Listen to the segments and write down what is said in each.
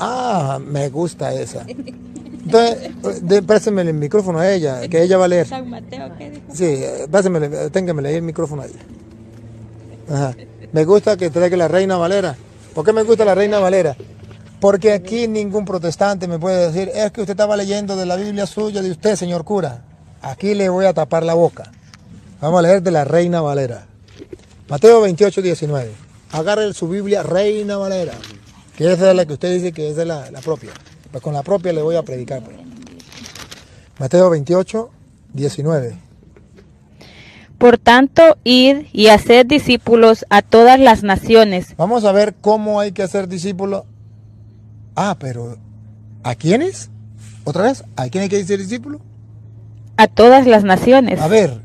Ah, me gusta esa. Entonces, de, el micrófono a ella, que ella va a leer. San Mateo, ¿qué dijo? Sí, el micrófono a ella. Me gusta que traiga la Reina Valera. ¿Por qué me gusta la Reina Valera? Porque aquí ningún protestante me puede decir, es que usted estaba leyendo de la Biblia suya, de usted, señor cura. Aquí le voy a tapar la boca. Vamos a leer de la Reina Valera. Mateo 28, 19. Agarre su Biblia, Reina Valera. Que esa es la que usted dice que es la, la propia. Pues con la propia le voy a predicar. Pues. Mateo 28, 19. Por tanto, id y hacer discípulos a todas las naciones. Vamos a ver cómo hay que hacer discípulos. Ah, pero ¿a quiénes? ¿Otra vez? ¿A quién hay que decir discípulo? A todas las naciones. A ver,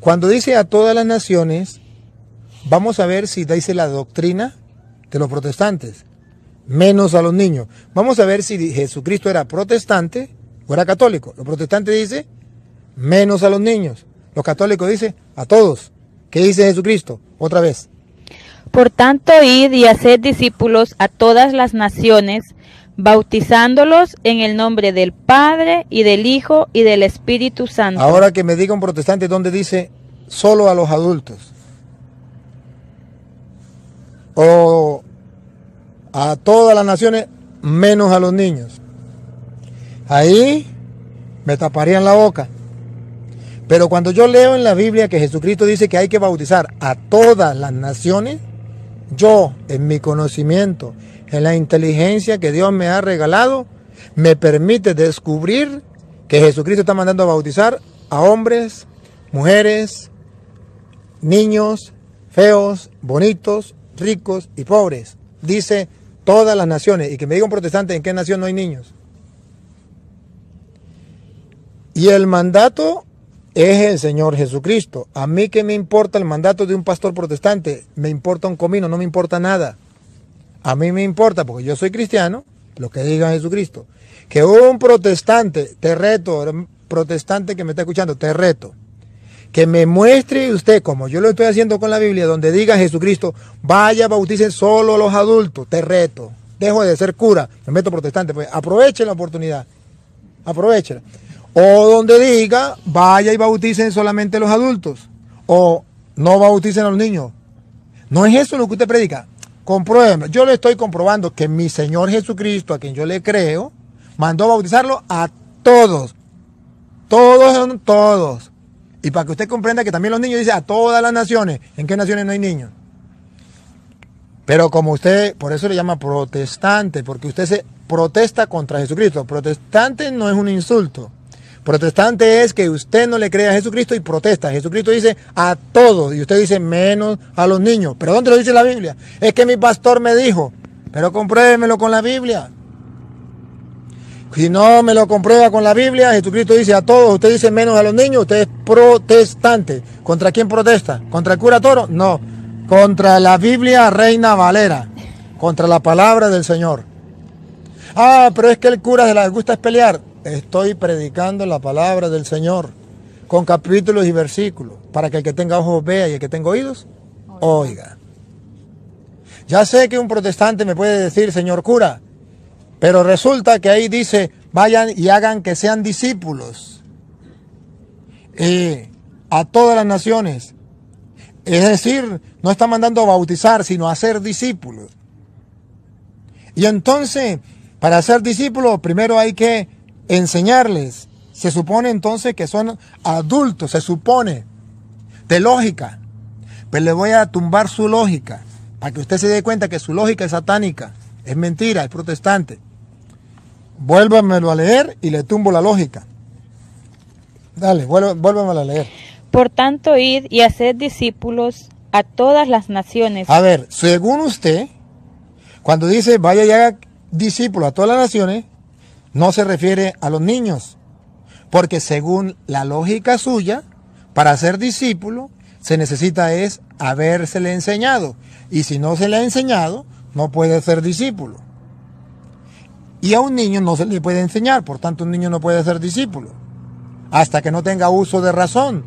cuando dice a todas las naciones, vamos a ver si dice la doctrina de los protestantes, menos a los niños. Vamos a ver si Jesucristo era protestante o era católico. Los protestantes dicen, menos a los niños. Los católicos dicen, a todos. ¿Qué dice Jesucristo? Otra vez. Por tanto, id y haced discípulos a todas las naciones, bautizándolos en el nombre del Padre y del Hijo y del Espíritu Santo. Ahora que me diga un protestante donde dice solo a los adultos. O a todas las naciones menos a los niños. Ahí me taparían la boca. Pero cuando yo leo en la Biblia que Jesucristo dice que hay que bautizar a todas las naciones, yo en mi conocimiento, en la inteligencia que Dios me ha regalado, me permite descubrir que Jesucristo está mandando a bautizar a hombres, mujeres, niños, feos, bonitos, ricos y pobres dice todas las naciones. Y que me diga un protestante en qué nación no hay niños. Y el mandato es el Señor Jesucristo. A mí que me importa el mandato de un pastor protestante, me importa un comino, no me importa nada. A mí me importa, porque yo soy cristiano, lo que diga Jesucristo. Que un protestante, te reto, protestante que me está escuchando, te reto que me muestre usted, como yo lo estoy haciendo con la Biblia, donde diga Jesucristo, vaya, bauticen solo a los adultos, te reto, dejo de ser cura, me meto protestante, pues aproveche la oportunidad, aproveche. O donde diga, vaya y bauticen solamente a los adultos, o no bauticen a los niños. No es eso lo que usted predica. Compruébeme, yo le estoy comprobando que mi Señor Jesucristo, a quien yo le creo, mandó a bautizarlo a todos. Todos son todos. Y para que usted comprenda que también los niños, dice a todas las naciones. ¿En qué naciones no hay niños? Pero como usted, por eso le llama protestante, porque usted se protesta contra Jesucristo. Protestante no es un insulto. Protestante es que usted no le cree a Jesucristo y protesta. Jesucristo dice a todos y usted dice menos a los niños. ¿Pero dónde lo dice la Biblia? Es que mi pastor me dijo, pero compruébemelo con la Biblia. Si no me lo comprueba con la Biblia, Jesucristo dice a todos, usted dice menos a los niños, usted es protestante. ¿Contra quién protesta? ¿Contra el cura Toro? No. Contra la Biblia Reina Valera. Contra la palabra del Señor. Ah, pero es que el cura de las gusta es pelear. Estoy predicando la palabra del Señor con capítulos y versículos para que el que tenga ojos vea y el que tenga oídos oiga. Ya sé que un protestante me puede decir, señor cura, pero resulta que ahí dice, vayan y hagan que sean discípulos a todas las naciones. Es decir, no está mandando a bautizar, sino a ser discípulos. Y entonces, para ser discípulos, primero hay que enseñarles. Se supone entonces que son adultos, se supone, de lógica. Pero pues le voy a tumbar su lógica, para que usted se dé cuenta que su lógica es satánica, es mentira, es protestante. Vuélvamelo a leer y le tumbo la lógica. Dale, vuélvamelo a leer. Por tanto, ir y hacer discípulos a todas las naciones. A ver, según usted, cuando dice vaya y haga discípulo a todas las naciones, no se refiere a los niños. Porque según la lógica suya, para ser discípulo se necesita es habérsele enseñado. Y si no se le ha enseñado, no puede ser discípulo. Y a un niño no se le puede enseñar, por tanto un niño no puede ser discípulo. Hasta que no tenga uso de razón,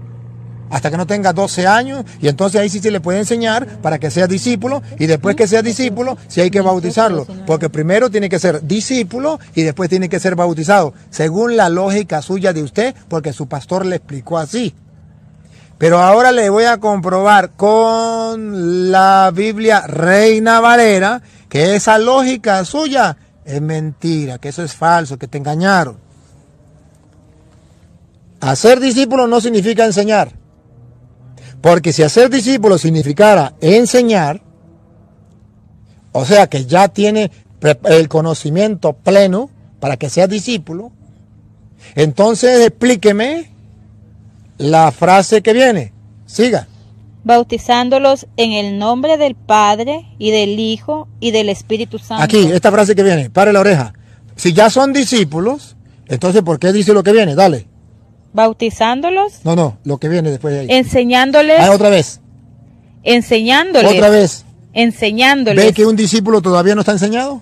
hasta que no tenga 12 años, y entonces ahí sí se le puede enseñar para que sea discípulo, y después que sea discípulo, Si hay que bautizarlo, porque primero tiene que ser discípulo y después tiene que ser bautizado, según la lógica suya de usted, porque su pastor le explicó así. Pero ahora le voy a comprobar con la Biblia Reina Valera que esa lógica suya es mentira, que eso es falso, que te engañaron. Hacer discípulo no significa enseñar. Porque si hacer discípulo significara enseñar, o sea que ya tiene el conocimiento pleno para que sea discípulo, entonces explíqueme la frase que viene. Siga bautizándolos en el nombre del Padre y del Hijo y del Espíritu Santo. Aquí, esta frase que viene, pare la oreja. Si ya son discípulos, entonces ¿por qué dice lo que viene? Dale. Bautizándolos. No, no, lo que viene después de ahí. Enseñándoles. Ah, otra vez. Enseñándoles. Otra vez. Enseñándoles. ¿Ve que un discípulo todavía no está enseñado?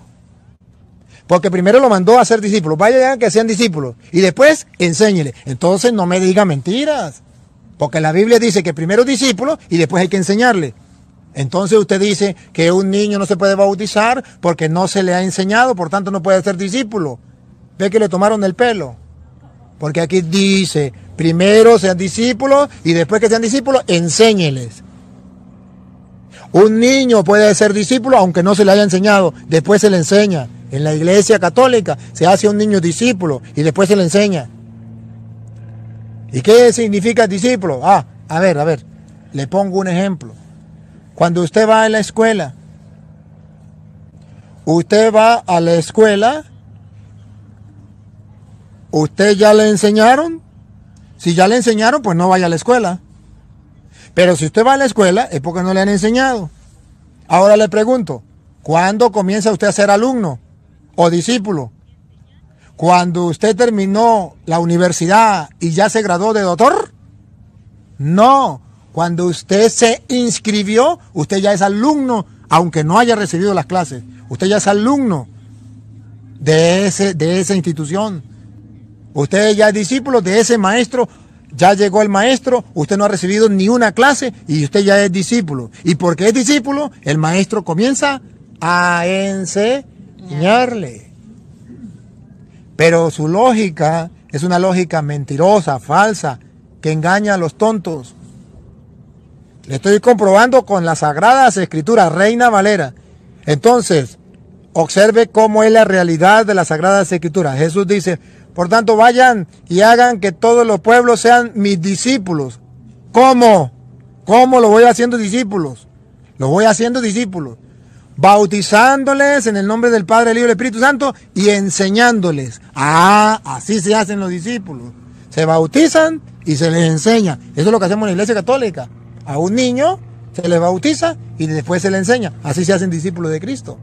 Porque primero lo mandó a ser Vaya ya que sean discípulos. Y después enséñele. Entonces no me diga mentiras. Porque la Biblia dice que primero discípulo y después hay que enseñarle. Entonces usted dice que un niño no se puede bautizar porque no se le ha enseñado, por tanto no puede ser discípulo. Ve que le tomaron el pelo. Porque aquí dice, primero sean discípulos y después que sean discípulos, enséñeles. Un niño puede ser discípulo aunque no se le haya enseñado, después se le enseña. En la iglesia católica se hace un niño discípulo y después se le enseña. ¿Y qué significa discípulo? Ah, a ver, a ver, le pongo un ejemplo. Cuando usted va a la escuela, usted va a la escuela, usted ya le enseñaron, si ya le enseñaron, pues no vaya a la escuela. Pero si usted va a la escuela, es porque no le han enseñado. Ahora le pregunto, ¿cuándo comienza usted a ser alumno o discípulo? cuando usted terminó la universidad y ya se graduó de doctor? No, cuando usted se inscribió, usted ya es alumno, aunque no haya recibido las clases. Usted ya es alumno de, ese, de esa institución. Usted ya es discípulo de ese maestro. Ya llegó el maestro, usted no ha recibido ni una clase y usted ya es discípulo. Y porque es discípulo, el maestro comienza a enseñarle. Pero su lógica es una lógica mentirosa, falsa, que engaña a los tontos. Le estoy comprobando con las sagradas escrituras, Reina Valera. Entonces, observe cómo es la realidad de las sagradas escrituras. Jesús dice, por tanto, vayan y hagan que todos los pueblos sean mis discípulos. ¿Cómo? ¿Cómo lo voy haciendo discípulos? Lo voy haciendo discípulos bautizándoles en el nombre del Padre, el Hijo y el Espíritu Santo y enseñándoles. Ah, así se hacen los discípulos. Se bautizan y se les enseña. Eso es lo que hacemos en la Iglesia Católica. A un niño se le bautiza y después se le enseña. Así se hacen discípulos de Cristo.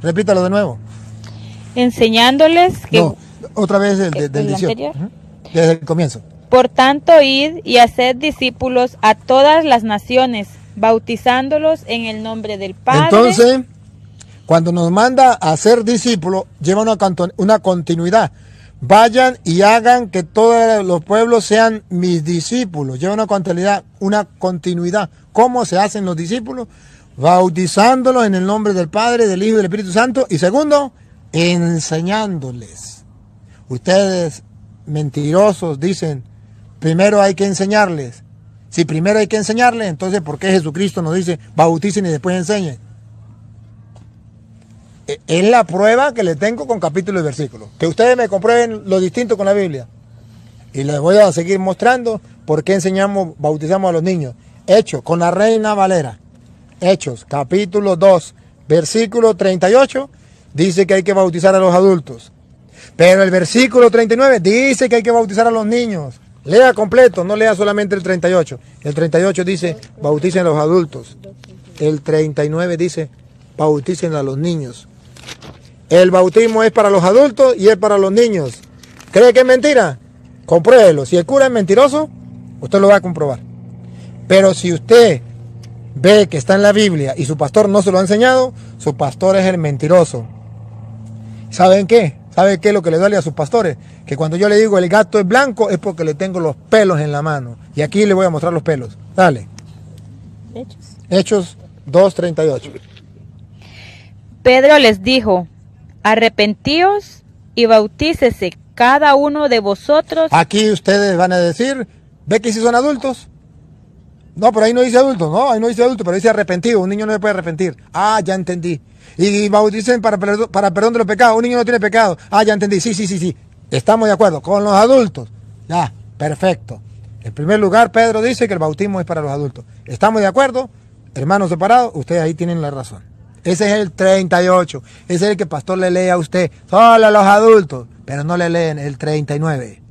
Repítalo de nuevo. Enseñándoles que... otra vez el, del eh, Desde el comienzo. Por tanto, id y hacer discípulos a todas las naciones bautizándolos en el nombre del Padre. Entonces, cuando nos manda a ser discípulos, lleva una, una continuidad. Vayan y hagan que todos los pueblos sean mis discípulos. Lleva una continuidad, una continuidad. ¿Cómo se hacen los discípulos? Bautizándolos en el nombre del Padre, del Hijo y del Espíritu Santo. Y segundo, enseñándoles. Ustedes mentirosos dicen, primero hay que enseñarles si primero hay que enseñarle, entonces ¿por qué Jesucristo nos dice bauticen y después enseñen? E, es la prueba que le tengo con capítulo y versículo. Que ustedes me comprueben lo distinto con la Biblia. Y les voy a seguir mostrando por qué enseñamos, bautizamos a los niños. Hechos, con la reina Valera. Hechos, capítulo 2, versículo 38, dice que hay que bautizar a los adultos. Pero el versículo 39 dice que hay que bautizar a los niños. Lea completo, no lea solamente el 38. El 38 dice, bauticen a los adultos. El 39 dice, bauticen a los niños. El bautismo es para los adultos y es para los niños. ¿Cree que es mentira? Compruébelo. Si el cura es mentiroso, usted lo va a comprobar. Pero si usted ve que está en la Biblia y su pastor no se lo ha enseñado, su pastor es el mentiroso. ¿Saben qué? ¿Sabe qué es lo que le duele a sus pastores? Que cuando yo le digo el gato es blanco es porque le tengo los pelos en la mano. Y aquí le voy a mostrar los pelos. Dale. Hechos. Hechos 2.38. Pedro les dijo, arrepentíos y bautícese cada uno de vosotros. Aquí ustedes van a decir, ve que si son adultos. No, pero ahí no dice adultos, no, ahí no dice adulto, pero dice arrepentido. Un niño no se puede arrepentir. Ah, ya entendí y bauticen para, para perdón de los pecados. Un niño no tiene pecado. Ah, ya entendí. Sí, sí, sí, sí. Estamos de acuerdo. Con los adultos. Ya, perfecto. En primer lugar, Pedro dice que el bautismo es para los adultos. ¿Estamos de acuerdo? Hermanos separados, ustedes ahí tienen la razón. Ese es el 38. Ese es el que el pastor le lee a usted. Solo a los adultos. Pero no le leen el 39.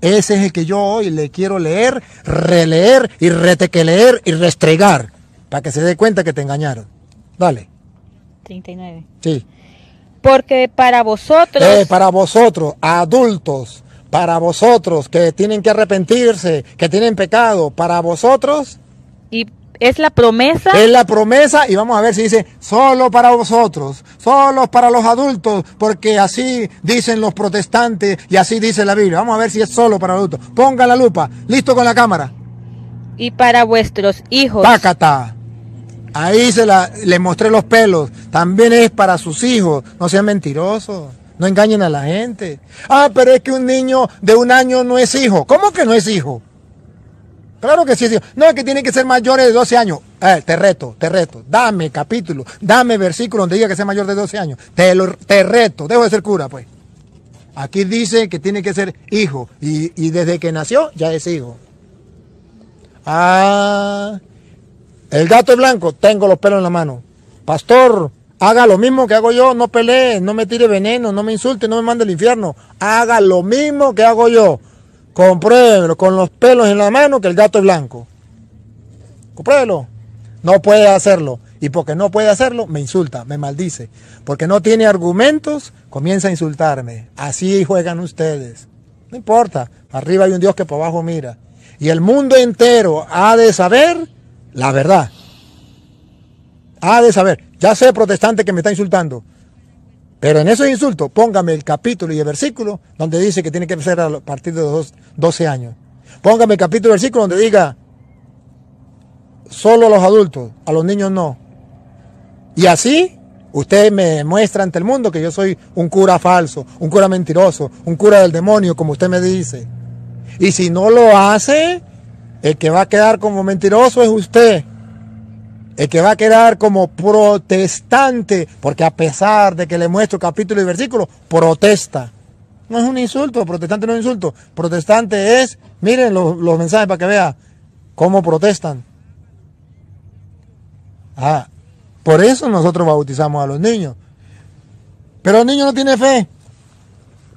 Ese es el que yo hoy le quiero leer, releer y leer y restregar. Para que se dé cuenta que te engañaron. Dale. 39. Sí. Porque para vosotros... Eh, para vosotros, adultos, para vosotros que tienen que arrepentirse, que tienen pecado, para vosotros... Y es la promesa. Es la promesa y vamos a ver si dice solo para vosotros, solo para los adultos, porque así dicen los protestantes y así dice la Biblia. Vamos a ver si es solo para adultos. Ponga la lupa, listo con la cámara. Y para vuestros hijos. Pácata. Ahí se la, le mostré los pelos. También es para sus hijos. No sean mentirosos. No engañen a la gente. Ah, pero es que un niño de un año no es hijo. ¿Cómo que no es hijo? Claro que sí es hijo. No, es que tiene que ser mayor de 12 años. te reto, te reto. Dame capítulo, dame versículo donde diga que sea mayor de 12 años. Te, te reto. Dejo de ser cura, pues. Aquí dice que tiene que ser hijo. Y, y desde que nació ya es hijo. Ah, el gato es blanco, tengo los pelos en la mano. Pastor, haga lo mismo que hago yo, no pelee, no me tire veneno, no me insulte, no me mande al infierno. Haga lo mismo que hago yo. Compruébelo con los pelos en la mano que el gato es blanco. Compruébelo. No puede hacerlo. Y porque no puede hacerlo, me insulta, me maldice. Porque no tiene argumentos, comienza a insultarme. Así juegan ustedes. No importa. Arriba hay un Dios que por abajo mira. Y el mundo entero ha de saber la verdad. Ha de saber, ya sé protestante que me está insultando, pero en esos insultos póngame el capítulo y el versículo donde dice que tiene que ser a partir de los 12 años. Póngame el capítulo y el versículo donde diga solo a los adultos, a los niños no. Y así usted me muestra ante el mundo que yo soy un cura falso, un cura mentiroso, un cura del demonio, como usted me dice. Y si no lo hace, el que va a quedar como mentiroso es usted. El que va a quedar como protestante, porque a pesar de que le muestro capítulo y versículo, protesta. No es un insulto, protestante no es un insulto. Protestante es, miren los, mensajes para que vea cómo protestan. Ah, por eso nosotros bautizamos a los niños. Pero el niño no tiene fe.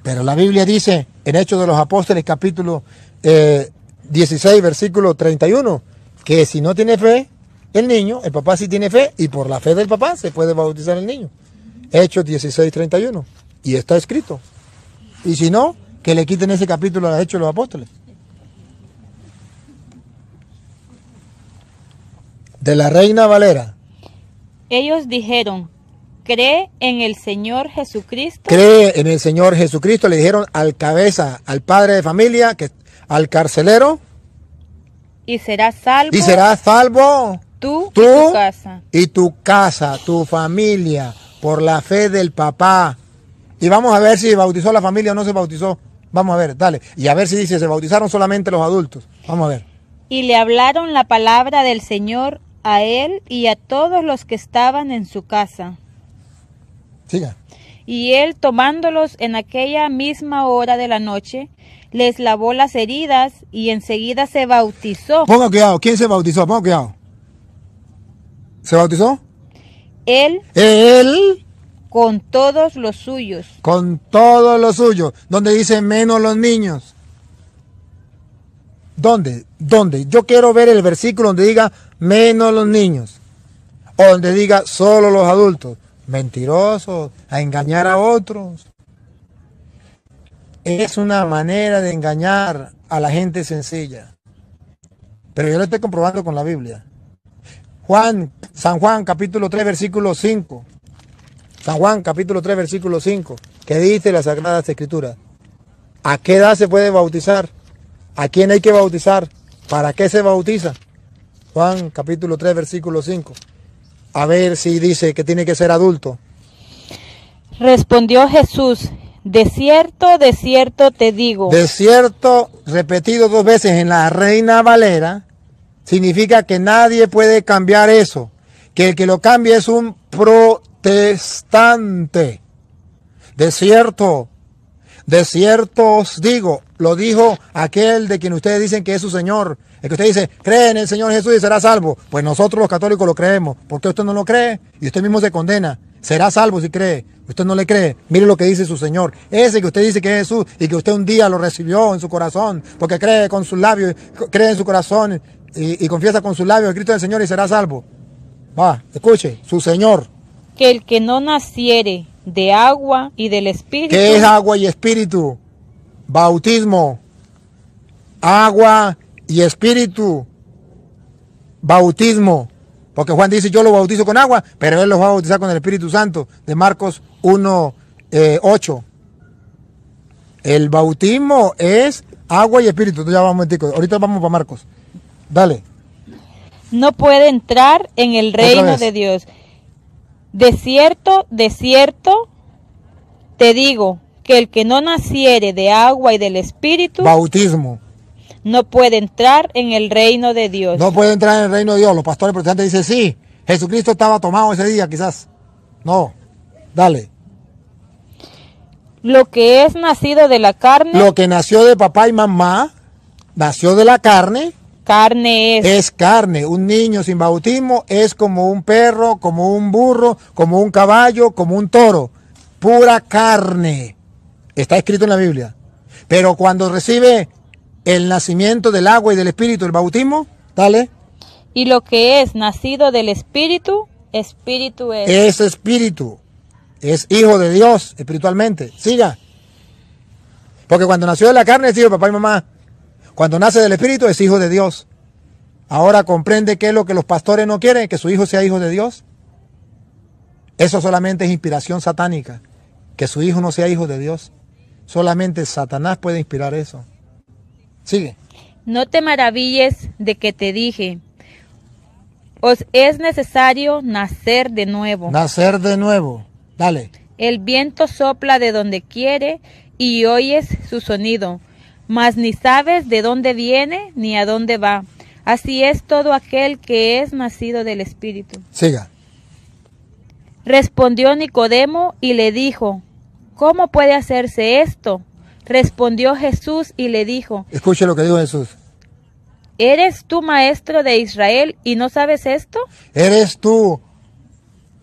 Pero la Biblia dice en Hechos de los Apóstoles capítulo eh, 16, versículo 31, que si no tiene fe, el niño, el papá sí tiene fe y por la fe del papá se puede bautizar el niño. Hechos 16, 31. Y está escrito. Y si no, que le quiten ese capítulo a los Hechos de los Apóstoles. De la Reina Valera. Ellos dijeron, cree en el Señor Jesucristo. Cree en el Señor Jesucristo, le dijeron al cabeza, al padre de familia, que al carcelero. Y será salvo. Y será salvo. Tú, tú tu casa. Y tu casa, tu familia, por la fe del papá. Y vamos a ver si bautizó la familia o no se bautizó. Vamos a ver, dale. Y a ver si dice, se bautizaron solamente los adultos. Vamos a ver. Y le hablaron la palabra del Señor a él y a todos los que estaban en su casa. Siga. Y él tomándolos en aquella misma hora de la noche, les lavó las heridas y enseguida se bautizó. Ponga cuidado, ¿quién se bautizó? Ponga cuidado. ¿Se bautizó? Él. Él. Con todos los suyos. Con todos los suyos. Donde dice menos los niños. ¿Dónde? ¿Dónde? Yo quiero ver el versículo donde diga menos los niños. O donde diga solo los adultos. Mentirosos, a engañar a otros es una manera de engañar a la gente sencilla. Pero yo lo estoy comprobando con la Biblia. Juan, San Juan capítulo 3 versículo 5. San Juan capítulo 3 versículo 5. ¿Qué dice la Sagrada Escritura? ¿A qué edad se puede bautizar? ¿A quién hay que bautizar? ¿Para qué se bautiza? Juan capítulo 3 versículo 5. A ver si dice que tiene que ser adulto. Respondió Jesús, de cierto, de cierto te digo. De cierto, repetido dos veces en la Reina Valera, significa que nadie puede cambiar eso, que el que lo cambie es un protestante. De cierto, de cierto os digo, lo dijo aquel de quien ustedes dicen que es su Señor. El que usted dice, cree en el Señor Jesús y será salvo. Pues nosotros los católicos lo creemos. ¿Por qué usted no lo cree? Y usted mismo se condena. Será salvo si cree. Usted no le cree. Mire lo que dice su Señor. Ese que usted dice que es Jesús y que usted un día lo recibió en su corazón, porque cree con sus labios, cree en su corazón y, confiesa con sus labios el Cristo del Señor y será salvo. Va, escuche, su Señor. Que el que no naciere de agua y del Espíritu. ¿Qué es agua y Espíritu? Bautismo. Agua y Espíritu. Bautismo. Porque Juan dice, yo lo bautizo con agua, pero él lo va a bautizar con el Espíritu Santo, de Marcos 1.8 eh, El bautismo es agua y espíritu. ahorita vamos para Marcos. Dale. No puede entrar en el reino de Dios. De cierto, de cierto, te digo que el que no naciere de agua y del espíritu. Bautismo no puede entrar en el reino de Dios. No puede entrar en el reino de Dios. Los pastores protestantes dicen, sí, Jesucristo estaba tomado ese día, quizás. No. Dale. Lo que es nacido de la carne. Lo que nació de papá y mamá, nació de la carne. Carne es. Es carne. Un niño sin bautismo es como un perro, como un burro, como un caballo, como un toro. Pura carne. Está escrito en la Biblia. Pero cuando recibe el nacimiento del agua y del espíritu, el bautismo, dale. Y lo que es nacido del espíritu, espíritu es. Es espíritu es hijo de Dios espiritualmente. Siga. Porque cuando nació de la carne es hijo de papá y mamá. Cuando nace del espíritu es hijo de Dios. Ahora comprende que es lo que los pastores no quieren, que su hijo sea hijo de Dios. Eso solamente es inspiración satánica. Que su hijo no sea hijo de Dios. Solamente Satanás puede inspirar eso. Sigue. No te maravilles de que te dije, os es necesario nacer de nuevo. Nacer de nuevo. Dale. El viento sopla de donde quiere y oyes su sonido, mas ni sabes de dónde viene ni a dónde va. Así es todo aquel que es nacido del Espíritu. Siga. Respondió Nicodemo y le dijo, ¿cómo puede hacerse esto? Respondió Jesús y le dijo, escuche lo que dijo Jesús. ¿Eres tú maestro de Israel y no sabes esto? ¿Eres tú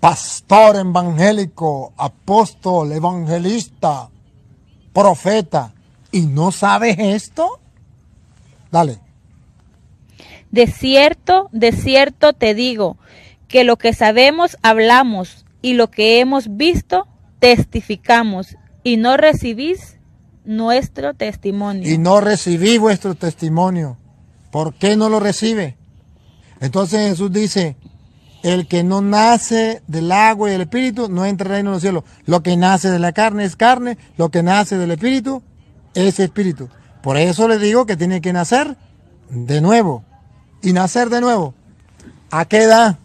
pastor evangélico, apóstol, evangelista, profeta, y no sabes esto? Dale. De cierto, de cierto te digo, que lo que sabemos hablamos y lo que hemos visto testificamos y no recibís nuestro testimonio. Y no recibí vuestro testimonio. ¿Por qué no lo recibe? Entonces Jesús dice, el que no nace del agua y del espíritu no entra el reino de los cielos. Lo que nace de la carne es carne, lo que nace del espíritu es espíritu. Por eso le digo que tiene que nacer de nuevo. Y nacer de nuevo. ¿A qué edad?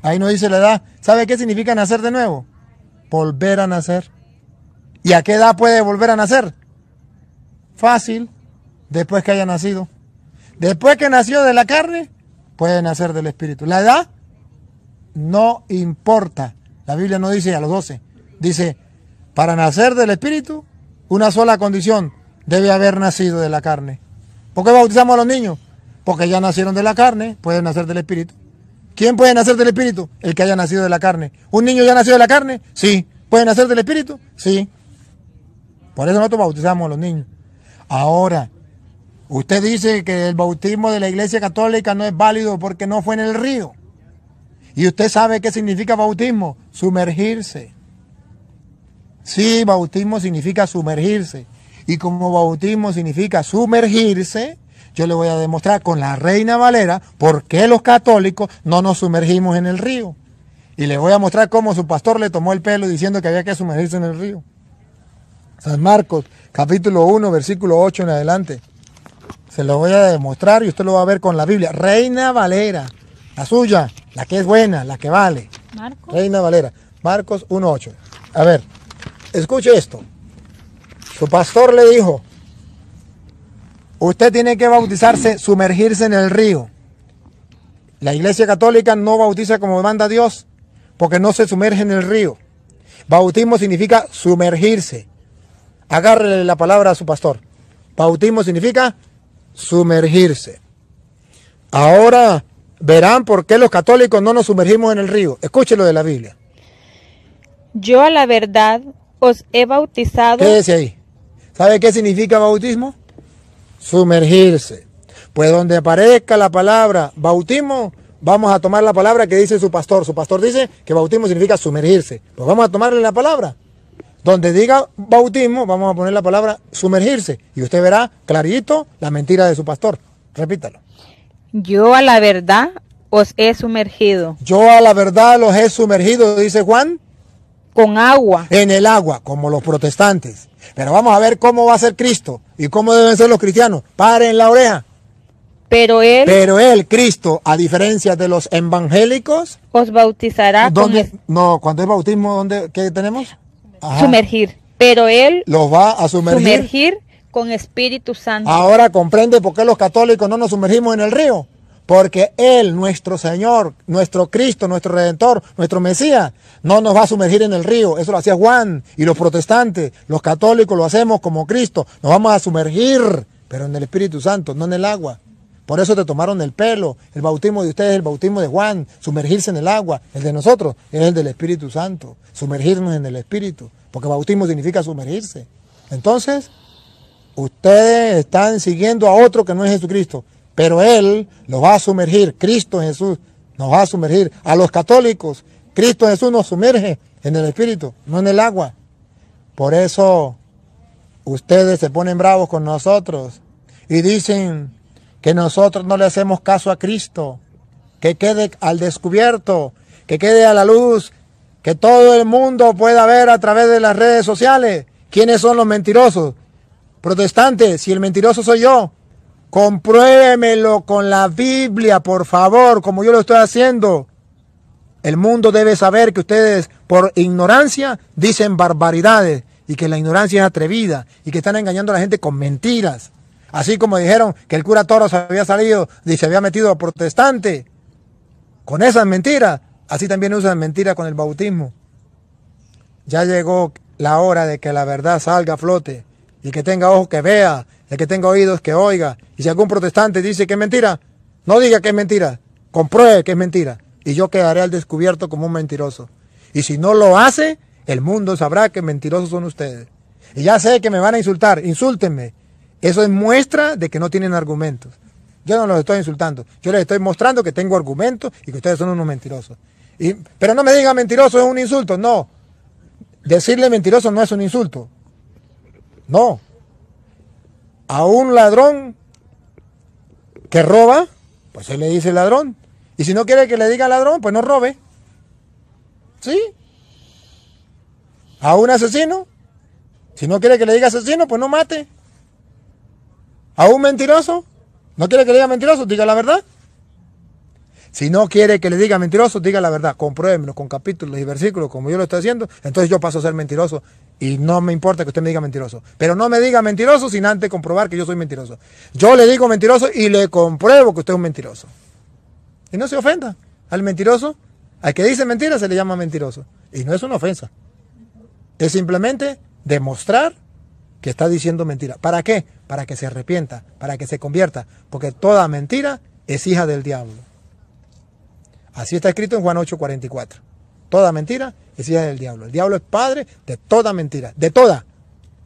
Ahí no dice la edad. ¿Sabe qué significa nacer de nuevo? Volver a nacer. ¿Y a qué edad puede volver a nacer? Fácil, después que haya nacido. Después que nació de la carne, puede nacer del espíritu. La edad no importa. La Biblia no dice a los doce. Dice, para nacer del Espíritu, una sola condición, debe haber nacido de la carne. ¿Por qué bautizamos a los niños? Porque ya nacieron de la carne, pueden nacer del Espíritu. ¿Quién puede nacer del Espíritu? El que haya nacido de la carne. ¿Un niño ya nacido de la carne? Sí. ¿Puede nacer del Espíritu? Sí. Por eso nosotros bautizamos a los niños. Ahora, usted dice que el bautismo de la Iglesia Católica no es válido porque no fue en el río. Y usted sabe qué significa bautismo, sumergirse. Sí, bautismo significa sumergirse. Y como bautismo significa sumergirse, yo le voy a demostrar con la Reina Valera por qué los católicos no nos sumergimos en el río. Y le voy a mostrar cómo su pastor le tomó el pelo diciendo que había que sumergirse en el río. San Marcos, capítulo 1, versículo 8 en adelante. Se lo voy a demostrar y usted lo va a ver con la Biblia. Reina Valera, la suya. La que es buena, la que vale. Reina Valera. Marcos 1.8. A ver, escuche esto. Su pastor le dijo, usted tiene que bautizarse, sumergirse en el río. La iglesia católica no bautiza como manda Dios, porque no se sumerge en el río. Bautismo significa sumergirse. Agárrele la palabra a su pastor. Bautismo significa sumergirse. Ahora verán por qué los católicos no nos sumergimos en el río. Escúchelo de la Biblia. Yo a la verdad os he bautizado. dice ahí. ¿Sabe qué significa bautismo? Sumergirse. Pues donde aparezca la palabra bautismo, vamos a tomar la palabra que dice su pastor. Su pastor dice que bautismo significa sumergirse. Pues vamos a tomarle la palabra. Donde diga bautismo, vamos a poner la palabra sumergirse. Y usted verá clarito la mentira de su pastor. Repítalo. Yo a la verdad os he sumergido. Yo a la verdad los he sumergido, dice Juan. Con agua. En el agua, como los protestantes. Pero vamos a ver cómo va a ser Cristo y cómo deben ser los cristianos. Paren la oreja. Pero él, pero él, Cristo, a diferencia de los evangélicos, os bautizará. ¿dónde, No, cuando es bautismo, ¿dónde qué tenemos? Sumergir. Pero él los va a sumergir. Sumergir con Espíritu Santo. Ahora comprende por qué los católicos no nos sumergimos en el río. Porque Él, nuestro Señor, nuestro Cristo, nuestro Redentor, nuestro Mesías, no nos va a sumergir en el río. Eso lo hacía Juan y los protestantes. Los católicos lo hacemos como Cristo. Nos vamos a sumergir, pero en el Espíritu Santo, no en el agua. Por eso te tomaron el pelo. El bautismo de ustedes es el bautismo de Juan, sumergirse en el agua. El de nosotros es el del Espíritu Santo, sumergirnos en el Espíritu. Porque bautismo significa sumergirse. Entonces, ustedes están siguiendo a otro que no es Jesucristo, pero Él los va a sumergir, Cristo Jesús nos va a sumergir. A los católicos, Cristo Jesús nos sumerge en el Espíritu, no en el agua. Por eso ustedes se ponen bravos con nosotros y dicen que nosotros no le hacemos caso a Cristo, que quede al descubierto, que quede a la luz, que todo el mundo pueda ver a través de las redes sociales quiénes son los mentirosos protestante, si el mentiroso soy yo, compruébemelo con la Biblia, por favor, como yo lo estoy haciendo. El mundo debe saber que ustedes por ignorancia dicen barbaridades y que la ignorancia es atrevida y que están engañando a la gente con mentiras. Así como dijeron que el cura Toro se había salido y se había metido a protestante. Con esas mentiras, así también usan mentiras con el bautismo. Ya llegó la hora de que la verdad salga a flote. El que tenga ojos que vea, el que tenga oídos que oiga. Y si algún protestante dice que es mentira, no diga que es mentira, compruebe que es mentira. Y yo quedaré al descubierto como un mentiroso. Y si no lo hace, el mundo sabrá que mentirosos son ustedes. Y ya sé que me van a insultar, insúltenme. Eso es muestra de que no tienen argumentos. Yo no los estoy insultando, yo les estoy mostrando que tengo argumentos y que ustedes son unos mentirosos. Y, pero no me digan mentiroso es un insulto, no. Decirle mentiroso no es un insulto. No. A un ladrón que roba, pues se le dice ladrón. Y si no quiere que le diga ladrón, pues no robe. ¿Sí? A un asesino, si no quiere que le diga asesino, pues no mate. A un mentiroso, no quiere que le diga mentiroso, diga la verdad. Si no quiere que le diga mentiroso, diga la verdad. Compruébenlo con capítulos y versículos, como yo lo estoy haciendo. Entonces yo paso a ser mentiroso y no me importa que usted me diga mentiroso. Pero no me diga mentiroso sin antes comprobar que yo soy mentiroso. Yo le digo mentiroso y le compruebo que usted es un mentiroso. Y no se ofenda. Al mentiroso, al que dice mentira se le llama mentiroso. Y no es una ofensa. Es simplemente demostrar que está diciendo mentira. ¿Para qué? Para que se arrepienta, para que se convierta. Porque toda mentira es hija del diablo. Así está escrito en Juan 8:44 toda mentira es hija del diablo. El diablo es padre de toda mentira, de toda.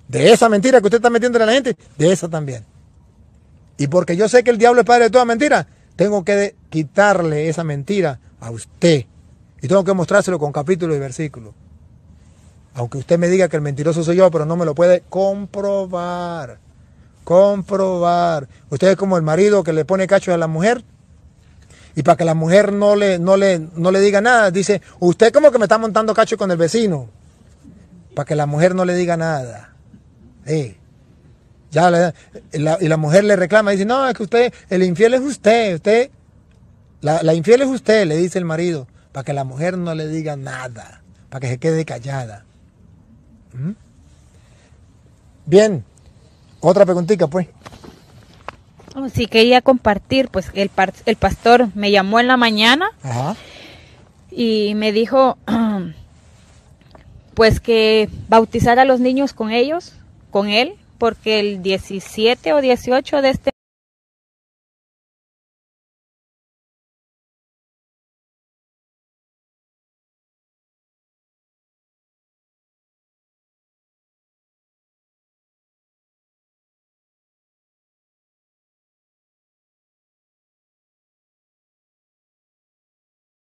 De esa mentira que usted está metiendo en la gente, de esa también. Y porque yo sé que el diablo es padre de toda mentira, tengo que quitarle esa mentira a usted. Y tengo que mostrárselo con capítulo y versículo. Aunque usted me diga que el mentiroso soy yo, pero no me lo puede comprobar. Comprobar. Usted es como el marido que le pone cacho a la mujer y para que la mujer no le, no le, le diga nada, dice, usted como que me está montando cacho con el vecino. Para que la mujer no le diga nada. ya la, y la mujer le reclama, dice, no, es que usted, el infiel es usted, usted, la, infiel es usted, le dice el marido, para que la mujer no le diga nada, para que se quede callada. ¿Mm? Bien, otra preguntita pues. Oh, si quería compartir, pues el, el pastor me llamó en la mañana y me dijo, pues que bautizar a los niños con ellos, con él, porque el 17 o 18 de este